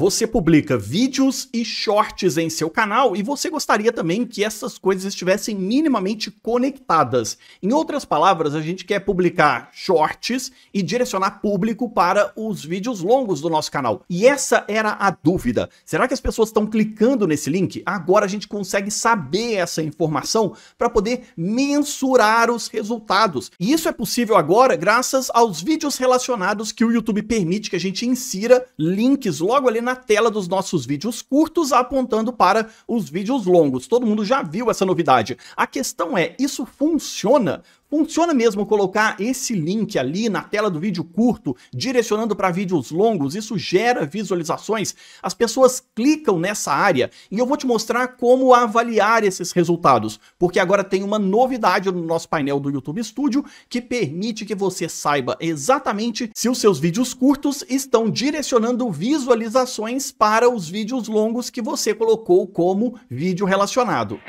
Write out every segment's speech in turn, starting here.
Você publica vídeos e shorts em seu canal e você gostaria também que essas coisas estivessem minimamente conectadas. Em outras palavras, a gente quer publicar shorts e direcionar público para os vídeos longos do nosso canal. E essa era a dúvida. Será que as pessoas estão clicando nesse link? Agora a gente consegue saber essa informação para poder mensurar os resultados. E isso é possível agora graças aos vídeos relacionados que o YouTube permite que a gente insira links logo ali na na tela dos nossos vídeos curtos, apontando para os vídeos longos. Todo mundo já viu essa novidade. A questão é, isso funciona? Funciona mesmo colocar esse link ali na tela do vídeo curto, direcionando para vídeos longos, isso gera visualizações, as pessoas clicam nessa área e eu vou te mostrar como avaliar esses resultados, porque agora tem uma novidade no nosso painel do YouTube Studio que permite que você saiba exatamente se os seus vídeos curtos estão direcionando visualizações para os vídeos longos que você colocou como vídeo relacionado.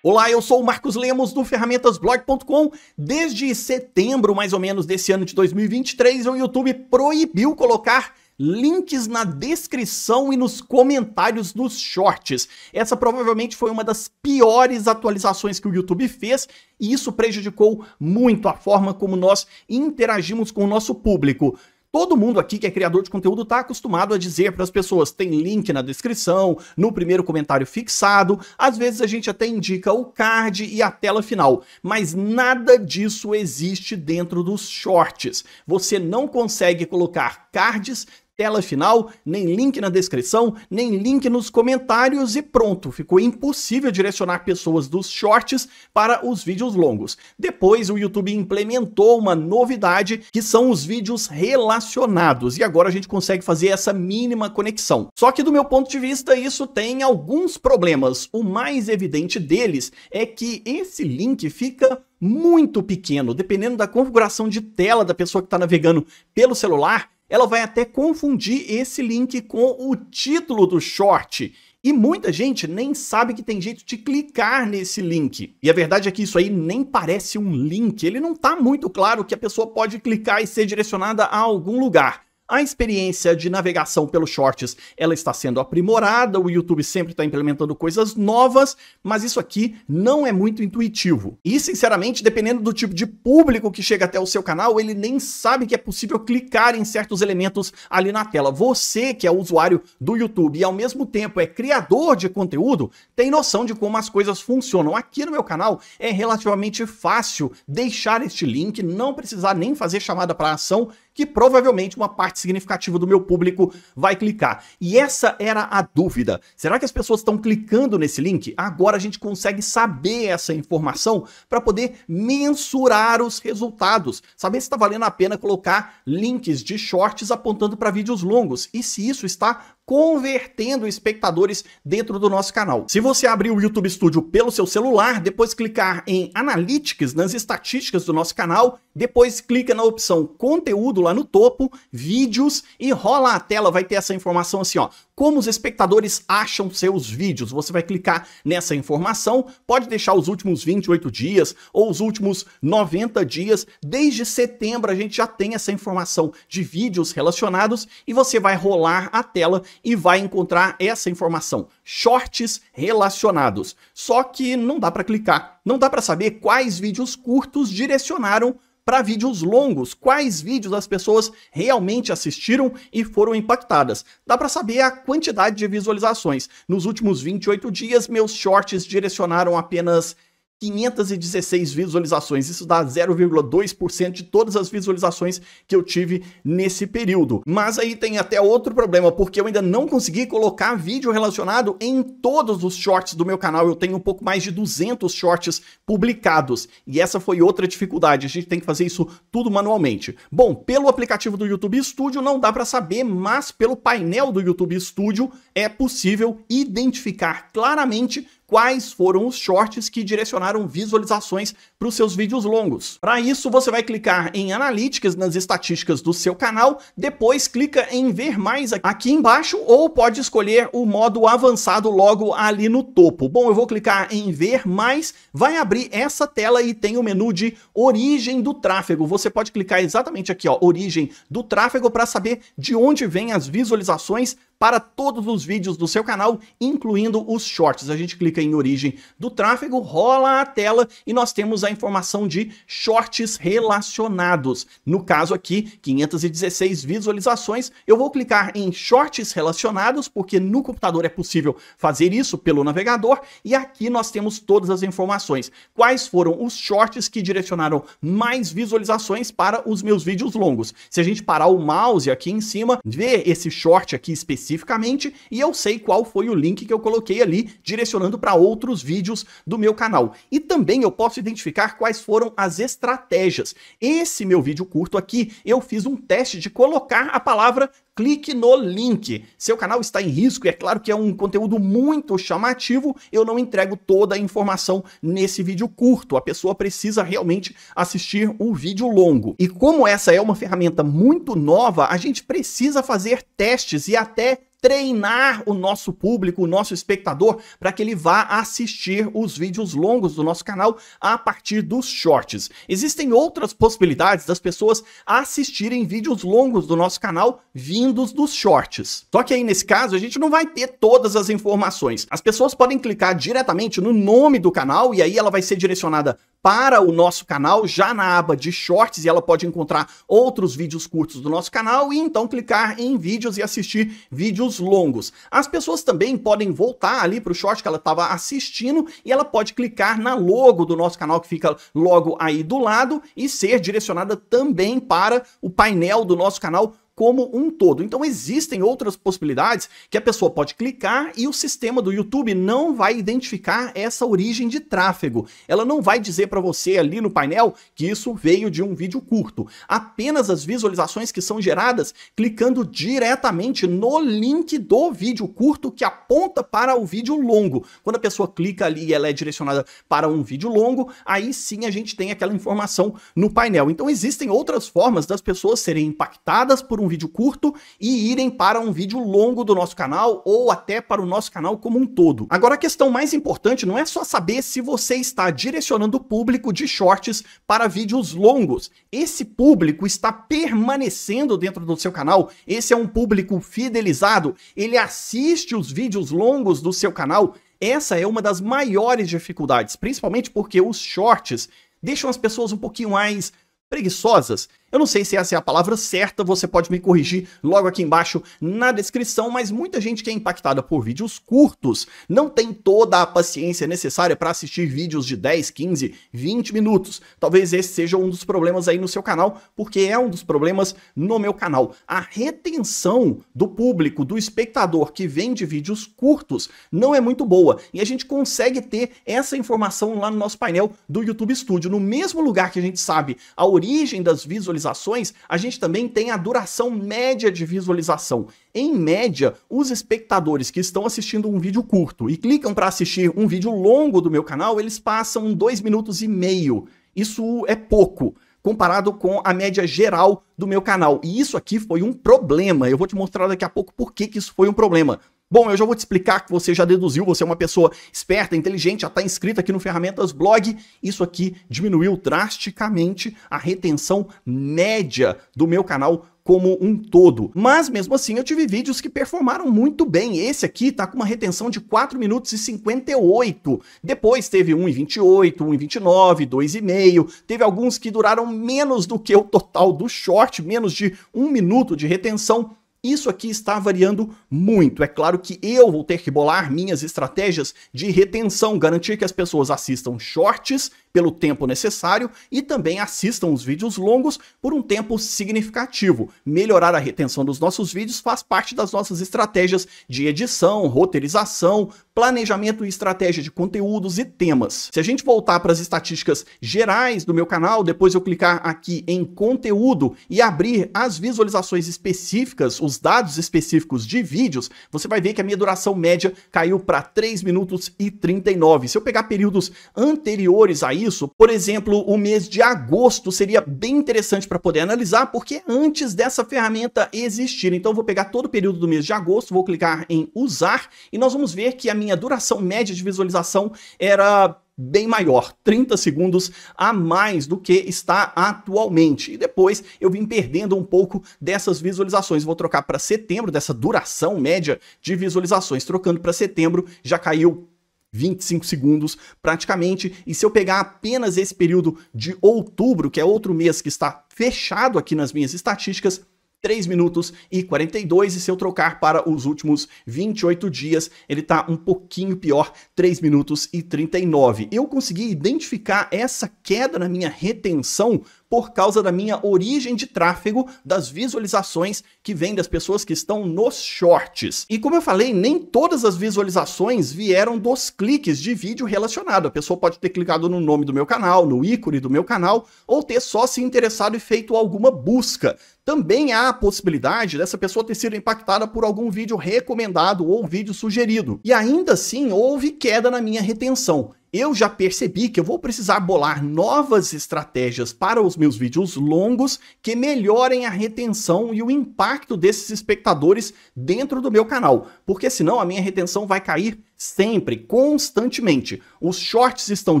Olá, eu sou o Marcos Lemos do ferramentasblog.com. Desde setembro, mais ou menos, desse ano de 2023, o YouTube proibiu colocar links na descrição e nos comentários dos shorts. Essa provavelmente foi uma das piores atualizações que o YouTube fez e isso prejudicou muito a forma como nós interagimos com o nosso público. Todo mundo aqui que é criador de conteúdo está acostumado a dizer para as pessoas: tem link na descrição, no primeiro comentário fixado, às vezes a gente até indica o card e a tela final, mas nada disso existe dentro dos shorts. Você não consegue colocar cards tela final, nem link na descrição, nem link nos comentários e pronto, ficou impossível direcionar pessoas dos shorts para os vídeos longos. Depois o YouTube implementou uma novidade que são os vídeos relacionados e agora a gente consegue fazer essa mínima conexão. Só que do meu ponto de vista isso tem alguns problemas. O mais evidente deles é que esse link fica muito pequeno, dependendo da configuração de tela da pessoa que está navegando pelo celular, ela vai até confundir esse link com o título do short. E muita gente nem sabe que tem jeito de clicar nesse link. E a verdade é que isso aí nem parece um link, ele não está muito claro que a pessoa pode clicar e ser direcionada a algum lugar. A experiência de navegação pelos shorts, ela está sendo aprimorada, o YouTube sempre está implementando coisas novas, mas isso aqui não é muito intuitivo. E, sinceramente, dependendo do tipo de público que chega até o seu canal, ele nem sabe que é possível clicar em certos elementos ali na tela. Você, que é usuário do YouTube e ao mesmo tempo é criador de conteúdo, tem noção de como as coisas funcionam. Aqui no meu canal é relativamente fácil deixar este link, não precisar nem fazer chamada para ação que provavelmente uma parte significativa do meu público vai clicar. E essa era a dúvida. Será que as pessoas estão clicando nesse link? Agora a gente consegue saber essa informação para poder mensurar os resultados, saber se está valendo a pena colocar links de shorts apontando para vídeos longos e se isso está convertendo espectadores dentro do nosso canal. Se você abrir o YouTube Studio pelo seu celular, depois clicar em Analytics, nas estatísticas do nosso canal, depois clica na opção Conteúdo lá no topo, vídeos, e rola a tela, vai ter essa informação assim, ó. Como os espectadores acham seus vídeos? Você vai clicar nessa informação, pode deixar os últimos 28 dias ou os últimos 90 dias. Desde setembro a gente já tem essa informação de vídeos relacionados e você vai rolar a tela e vai encontrar essa informação, shorts relacionados. Só que não dá para clicar, não dá para saber quais vídeos curtos direcionaram para vídeos longos, quais vídeos as pessoas realmente assistiram e foram impactadas. Dá para saber a quantidade de visualizações. Nos últimos 28 dias, meus shorts direcionaram apenas 516 visualizações. Isso dá 0,2% de todas as visualizações que eu tive nesse período. Mas aí tem até outro problema, porque eu ainda não consegui colocar vídeo relacionado em todos os shorts do meu canal. Eu tenho um pouco mais de 200 shorts publicados. E essa foi outra dificuldade. A gente tem que fazer isso tudo manualmente. Bom, pelo aplicativo do YouTube Studio não dá para saber, mas pelo painel do YouTube Studio é possível identificar claramente quais foram os shorts que direcionaram visualizações para os seus vídeos longos. Para isso, você vai clicar em analíticas nas estatísticas do seu canal, depois clica em Ver Mais aqui embaixo ou pode escolher o modo avançado logo ali no topo. Bom, eu vou clicar em Ver Mais, vai abrir essa tela e tem o menu de Origem do Tráfego. Você pode clicar exatamente aqui, ó, Origem do Tráfego para saber de onde vêm as visualizações para todos os vídeos do seu canal, incluindo os shorts. A gente clica em origem do tráfego, rola a tela e nós temos a informação de shorts relacionados. No caso aqui, 516 visualizações. Eu vou clicar em shorts relacionados, porque no computador é possível fazer isso pelo navegador. E aqui nós temos todas as informações. Quais foram os shorts que direcionaram mais visualizações para os meus vídeos longos? Se a gente parar o mouse aqui em cima, ver esse short aqui específico, especificamente, e eu sei qual foi o link que eu coloquei ali, direcionando para outros vídeos do meu canal. E também eu posso identificar quais foram as estratégias. Esse meu vídeo curto aqui, eu fiz um teste de colocar a palavra clique no link. Seu canal está em risco e é claro que é um conteúdo muito chamativo, eu não entrego toda a informação nesse vídeo curto. A pessoa precisa realmente assistir um vídeo longo. E como essa é uma ferramenta muito nova, a gente precisa fazer testes e até treinar o nosso público, o nosso espectador, para que ele vá assistir os vídeos longos do nosso canal a partir dos shorts. Existem outras possibilidades das pessoas assistirem vídeos longos do nosso canal vindos dos shorts. Só que aí nesse caso a gente não vai ter todas as informações. As pessoas podem clicar diretamente no nome do canal e aí ela vai ser direcionada para o nosso canal, já na aba de shorts, e ela pode encontrar outros vídeos curtos do nosso canal e então clicar em vídeos e assistir vídeos longos. As pessoas também podem voltar ali para o short que ela estava assistindo e ela pode clicar na logo do nosso canal que fica logo aí do lado e ser direcionada também para o painel do nosso canal como um todo. Então existem outras possibilidades que a pessoa pode clicar e o sistema do YouTube não vai identificar essa origem de tráfego. Ela não vai dizer para você ali no painel que isso veio de um vídeo curto. Apenas as visualizações que são geradas clicando diretamente no link do vídeo curto que aponta para o vídeo longo. Quando a pessoa clica ali e ela é direcionada para um vídeo longo, aí sim a gente tem aquela informação no painel. Então existem outras formas das pessoas serem impactadas por um um vídeo curto e irem para um vídeo longo do nosso canal ou até para o nosso canal como um todo. Agora, a questão mais importante não é só saber se você está direcionando o público de shorts para vídeos longos. Esse público está permanecendo dentro do seu canal, esse é um público fidelizado, ele assiste os vídeos longos do seu canal. Essa é uma das maiores dificuldades, principalmente porque os shorts deixam as pessoas um pouquinho mais preguiçosas eu não sei se essa é a palavra certa, você pode me corrigir logo aqui embaixo na descrição, mas muita gente que é impactada por vídeos curtos não tem toda a paciência necessária para assistir vídeos de 10, 15, 20 minutos. Talvez esse seja um dos problemas aí no seu canal, porque é um dos problemas no meu canal. A retenção do público, do espectador que vem de vídeos curtos, não é muito boa e a gente consegue ter essa informação lá no nosso painel do YouTube Studio, no mesmo lugar que a gente sabe a origem das visualizações visualizações, a gente também tem a duração média de visualização. Em média, os espectadores que estão assistindo um vídeo curto e clicam para assistir um vídeo longo do meu canal, eles passam 2 minutos e meio. Isso é pouco comparado com a média geral do meu canal. E isso aqui foi um problema. Eu vou te mostrar daqui a pouco por que, que isso foi um problema. Bom, eu já vou te explicar que você já deduziu, você é uma pessoa esperta, inteligente, já está inscrito aqui no Ferramentas Blog. Isso aqui diminuiu drasticamente a retenção média do meu canal como um todo. Mas mesmo assim eu tive vídeos que performaram muito bem. Esse aqui tá com uma retenção de 4 minutos e 58. Depois teve 1,28, 1,29, 2,5. Teve alguns que duraram menos do que o total do short, menos de um minuto de retenção. Isso aqui está variando muito. É claro que eu vou ter que bolar minhas estratégias de retenção, garantir que as pessoas assistam shorts pelo tempo necessário e também assistam os vídeos longos por um tempo significativo. Melhorar a retenção dos nossos vídeos faz parte das nossas estratégias de edição, roteirização, planejamento e estratégia de conteúdos e temas. Se a gente voltar para as estatísticas gerais do meu canal, depois eu clicar aqui em conteúdo e abrir as visualizações específicas, os dados específicos de vídeos, você vai ver que a minha duração média caiu para 3 minutos e 39. Se eu pegar períodos anteriores a isso, por exemplo, o mês de agosto seria bem interessante para poder analisar, porque é antes dessa ferramenta existir. Então, vou pegar todo o período do mês de agosto, vou clicar em usar e nós vamos ver que a minha duração média de visualização era bem maior, 30 segundos a mais do que está atualmente. E depois eu vim perdendo um pouco dessas visualizações. Vou trocar para setembro, dessa duração média de visualizações. Trocando para setembro, já caiu 25 segundos praticamente. E se eu pegar apenas esse período de outubro, que é outro mês que está fechado aqui nas minhas estatísticas, 3 minutos e 42, e se eu trocar para os últimos 28 dias, ele está um pouquinho pior, 3 minutos e 39. Eu consegui identificar essa queda na minha retenção por causa da minha origem de tráfego, das visualizações que vêm das pessoas que estão nos shorts. E como eu falei, nem todas as visualizações vieram dos cliques de vídeo relacionado. A pessoa pode ter clicado no nome do meu canal, no ícone do meu canal, ou ter só se interessado e feito alguma busca. Também há a possibilidade dessa pessoa ter sido impactada por algum vídeo recomendado ou vídeo sugerido. E ainda assim, houve queda na minha retenção eu já percebi que eu vou precisar bolar novas estratégias para os meus vídeos longos que melhorem a retenção e o impacto desses espectadores dentro do meu canal, porque senão a minha retenção vai cair sempre, constantemente. Os shorts estão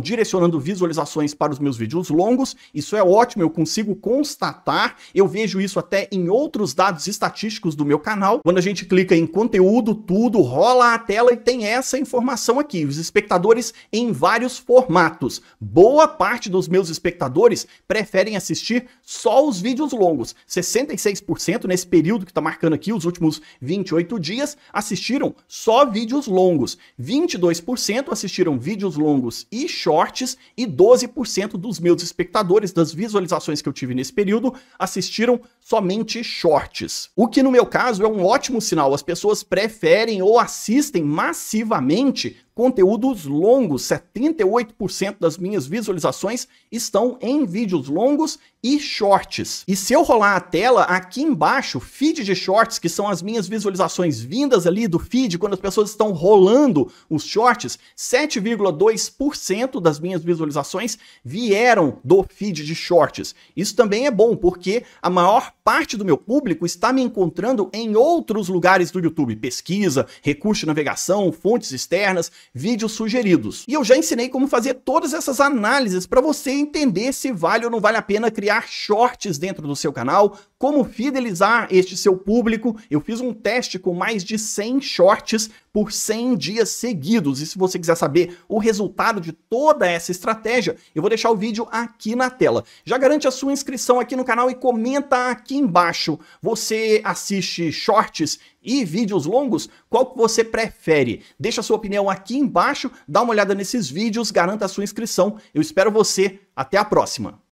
direcionando visualizações para os meus vídeos longos, isso é ótimo, eu consigo constatar, eu vejo isso até em outros dados estatísticos do meu canal. Quando a gente clica em conteúdo, tudo rola a tela e tem essa informação aqui, os espectadores em vários formatos. Boa parte dos meus espectadores preferem assistir só os vídeos longos. 66% nesse período que está marcando aqui, os últimos 28 dias, assistiram só vídeos longos. 22% assistiram vídeos longos e shorts e 12% dos meus espectadores, das visualizações que eu tive nesse período, assistiram somente shorts. O que no meu caso é um ótimo sinal, as pessoas preferem ou assistem massivamente conteúdos longos. 78% das minhas visualizações estão em vídeos longos e shorts. E se eu rolar a tela, aqui embaixo, feed de shorts, que são as minhas visualizações vindas ali do feed, quando as pessoas estão rolando os shorts, 7,2% das minhas visualizações vieram do feed de shorts. Isso também é bom, porque a maior parte do meu público está me encontrando em outros lugares do YouTube. Pesquisa, recurso de navegação, fontes externas, vídeos sugeridos. E eu já ensinei como fazer todas essas análises para você entender se vale ou não vale a pena criar shorts dentro do seu canal, como fidelizar este seu público. Eu fiz um teste com mais de 100 shorts por 100 dias seguidos. E se você quiser saber o resultado de toda essa estratégia, eu vou deixar o vídeo aqui na tela. Já garante a sua inscrição aqui no canal e comenta aqui embaixo. Você assiste shorts e vídeos longos, qual que você prefere? Deixa a sua opinião aqui embaixo, dá uma olhada nesses vídeos, garanta a sua inscrição. Eu espero você. Até a próxima.